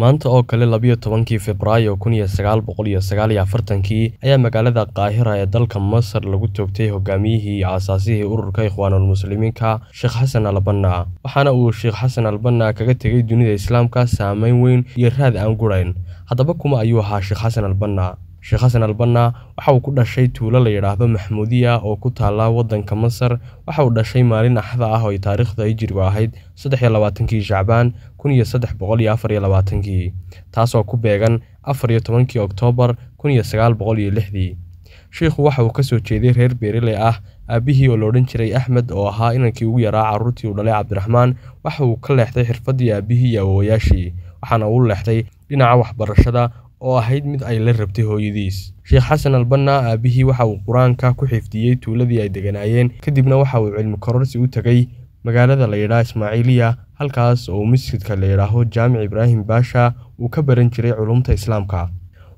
maanta oo kale labiyo tobankii februaayo kun iyo sagaal boqol iyo sagaal iyo afartankii ayaa magaalada kaahira ee dalka masar lagu toogtay hogaamiyihii iyo aasaasihii ururka ikhwaanulmuslimiinka sheekh xasan albanna waxaana uu sheekh xasan albanna kaga tegay dunida islaamka saameyn weyn iyo raad aan gurayn haddaba kuma ayuu ahaa sheekh xasan albanna sheekh xasan albanna waxa uu ku dhashay tuulo la yidhaahdo maxmuudiya oo ku taala waddanka masar waxa uu dhashay maalin axda ah oo taariikhda hijirigu ahayd saddex iyo labaatankii shacbaan kun iyo saddex boqol iyo afar iyo labaatankii taasoo ku beegan afar iyo tobankii oktoobar kun iyo sagaal boqol iyo lixdii shiikhu waxa uu ka soo jeeday reer beereley ah aabbihii oo la odhan jiray axmed oo ahaa inankii ugu yaraa caruurtii uu dhalay cabdiraxmaan waxa uu ka leexday xirfaddii aabbihii iyo awowayaashii waxaana uu leexday dhinaca waxbarashada oo ahayd mid ay la rabtay hooyadiis sheekh xasan albanna aabihii waxa uu qur-aanka ku xifdiyey tuuladii ay deganaayeen kadibna waxa uu cilmi kororsi u tegay magaalada la yidhaah ismaaciiliya halkaas oo masjidka la yidhaaho jaamic ibraahim baasha uu ka baran jiray culumta islaamka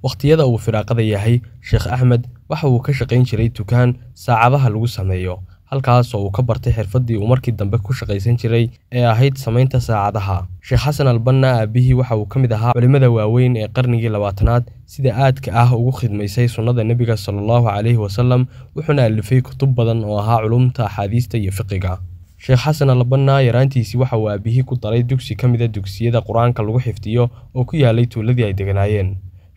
wakhtiyada uu firaaqada yahay sheekh axmed waxa uu ka shaqayn jiray tukaan saacadaha lagu sameeyo halkaas oo uu ka bartay xirfaddii uu markii dambe ku shaqaysan jiray ee ahayd samaynta saacadaha sheekh xasan albanna aabbihii waxa uu ka mid ahaa culimmada waaweyn ee qarnigii labaatanaad sida aadka ah ugu khidmaysay sunnada nebiga sala allahu caleyhi wasalam wuxuuna alifay kutub badan oo ahaa culumta axaadiista iyo fiqiga sheekh xasan albanna yaraantiisii waxa uu aabbihii ku dalay dugsi ka mida dugsiyada qur-aanka lagu xifdiyo oo ku yaalay tuuladii ay deganaayeen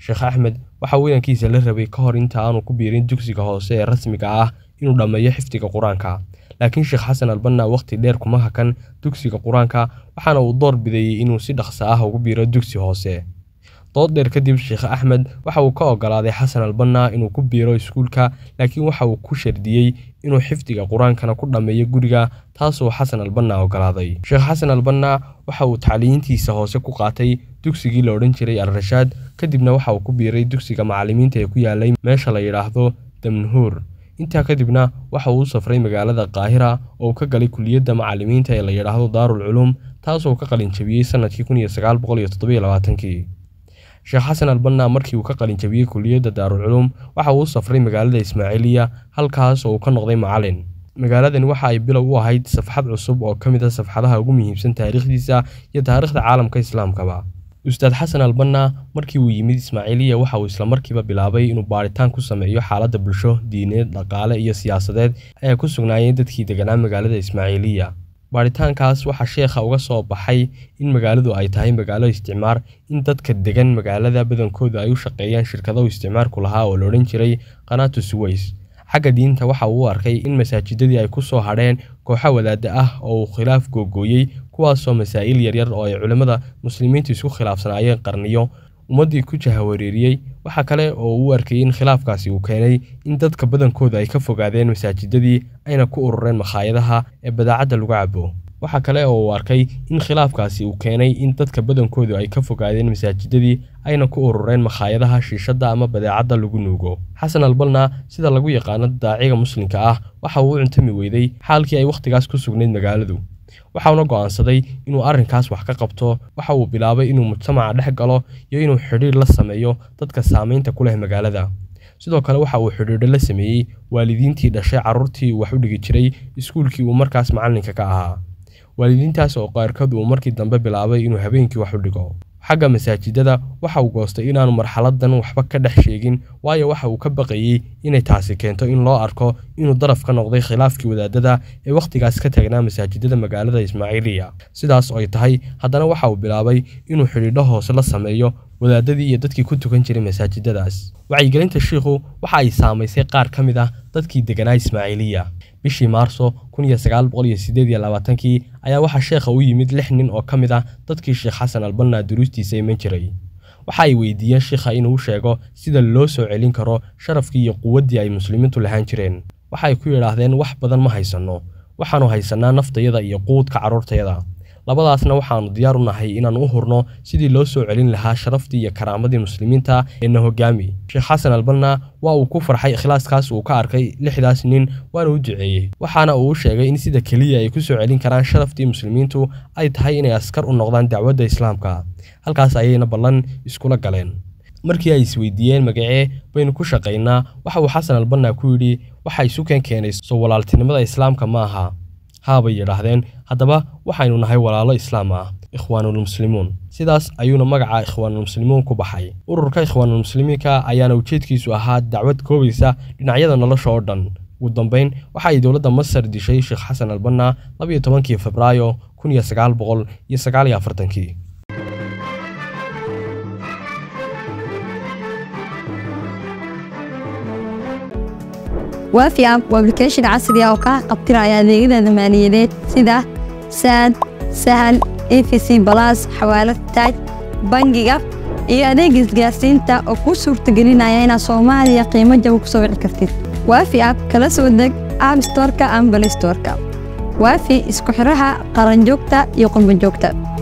sheekh axmed waxa uu inankiisa la rabay ka hor inta aanu ku biirin dugsiga hoose ee rasmiga ah inuu dhammeeyo xifdiga qur-aanka laakiin sheekh xasan albanna wakhti dheer kuma hakan dugsiga qur-aanka waxaana uu door bidayey inuu si dhaqsa ah ugu biiro dugsi hoose dood dheer kadib sheekh axmed waxa uu ka ogolaaday xasan albanna inuu ku biiro iskuulka laakiin waxa uu ku shardiyey inuu xifdiga qur-aankana ku dhammeeyo guriga taasuu xasan albanna ogolaaday sheekh xasan albanna waxa uu tacliintiisa hoose ku qaatay dugsigii la odhan jiray al-rashaad kadibna waxa uu ku biiray dugsiga macalimiinta ee ku yaalay meesha la yidhaahdo damnuhuur intaa kadibna waxa uu u safray magaalada qaahira oo uu ka galay kulliyadda macalimiinta ee la yidhaahdo daarul culuum taasoo ka qalinjabiyey jabiyey sheekh xasan albanna markii uu ka qalinjabiyey jabiyey kuliyadda daarulculuum waxa uu u safray magaalada ismaaciiliya halkaas oo uu ka noqday macalin magaaladan waxa ay bilow u ahayd safxad cusub oo ka mid a ah safxadaha ugu muhiimsan taariikhdiisa iyo taariikhda caalamka islaamkaba ustaad xasan albanna markii uu yimid ismaaciiliya waxa uu islamarkiiba bilaabay inuu baaritaan ku sameeyo xaaladda bulsho diineed dhaqaale iyo siyaasadeed ee ku sugnaayeen dadkii deganaa magaalada ismaaciiliya baaritaankaas waxaa sheekha uga soo baxay in magaaladu ay tahay magaalo isticmaar in dadka degan magaalada badankooda ay u shaqeeyaan shirkado isticmaarku lahaa oo la odhan jiray qanaatu suweys xagga diinta waxa uu u arkay in masaajidadii ay ku soo hadheen kooxo wadaada ah oo uu khilaaf googooyey kuwaasoo masaa'il yaryar oo ay culimmada muslimiintu isku khilaafsanaayeen qarniyo ummaddii ku jahawareeriyey waxaa kale oo uu arkay in khilaafkaasi uu keenay in dadka badankooda ay ka fogaadeen masaajidadii ayna ku urureen makhaayadaha ee badaacadda lagu cabo waxaa kale oo uu arkay in khilaafkaasi uu keenay in dadka badankoodu ay ka fogaadeen masaajidadii ayna ku urureen makhaayadaha shiishadda ama badeecadda lagu nuugo xasan albalna sida lagu yaqaano daaciga muslimka ah waxa uu cuntami weyday xaalkii ay wakhtigaas ku sugnayd magaaladu waxauna go'aansaday inuu arrinkaas wax ka qabto waxa uu bilaabay inuu mujtamaca dhex galo iyo inuu xidhiir la sameeyo dadka saamaynta ku leh magaalada sidoo kale waxa uu xidhiidho la sameeyey waalidiintii dhashay carruurtii wax u dhigi jiray iskuulkii uu markaas macallinka ka ahaa waalidiintaas oo qaarkood uu markii dambe bilaabay inuu habeenkii wax u dhigo xagga masaajidada waxa uu goostay inaanu marxaladan waxba ka dhex sheegin waayo waxa uu ka baqayey inay taasi keento in loo arko inuu daraf ka noqday khilaafkii wadaadada ee wakhtigaas ka taagnaa masaajidada magaalada ismaaciiliya sidaas oo ay tahay haddana waxa uu bilaabay inuu xidhiidho hoose la sameeyo wadaadadii iyo dadkii ku tukan jiray masaajidadaas wacyigelinta shiikhu waxa ay saamaysay qaar ka mid ah dadkii deganaa ismaaciiliya bishii maarso kii ayaa waxaa sheekha u yimid lix nin oo ka mid ah dadkii sheekh xasan albanna duruustiisa iman jiray waxa ay weydiiyeen shiikha inuu sheego sida loo soo celin karo sharafkii iyo quwaddii ay muslimiintu lahaan jireen waxaay ku yidhaahdeen wax badan ma haysanno waxaannu haysannaa naftayada iyo quudka carruurtayada labadaasna waxaanu diyaar u nahay inaanu u hurno sidii loo soo celin lahaa sharaftii iyo karaamadii muslimiinta ee na hogaami sheekh xasan albanna waa uu ku farxay ikhlaaskaas uu ka arkay lixdaas nin waana u duceeyey waxaana uu u sheegay in sida keliya ay ku soo celin karaan sharaftii muslimiintu ay tahay inay askar u noqdaan dacwadda islaamka halkaas ayayna ballan iskula galeen markii ay isweydiiyeen magacee baynu ku shaqaynaa waxa uu xasan albanna ku yidhi waxa isu keen keenay soo walaaltinimada islaamka ma aha haabay yidhaahdeen haddaba waxaynu nahay walaalo islaam ah ikhwaanulmuslimuun sidaas ayuuna magaca ikhwaanulmuslimuun ku baxay ururka ikhwaanulmuslimiinka ayaana ujeedkiisu ahaa dacwad koobaysa dhinacyada nolosha oo dhan ugu dambeyn waxa ay dowladda masar dishay sheekh xasan albanna labayo tobankii februaayo kun iyo sagaal boqol iyo sagaal iyo afartankii waafi app waa application casri ah oo kaa qabtiraya adeegyadaada maaliyadeed sida saad sahal efc balas xawaalad taaj bangiga iyo adeega isgaarsiinta oo kuu suurtagelinaya inaad soomaaliya qiimo jaba ku soo wici kartid waafi app kala soo deg app storeka ambalistorka waafi isku xiraha qaranjoogta iyo qurbanjoogta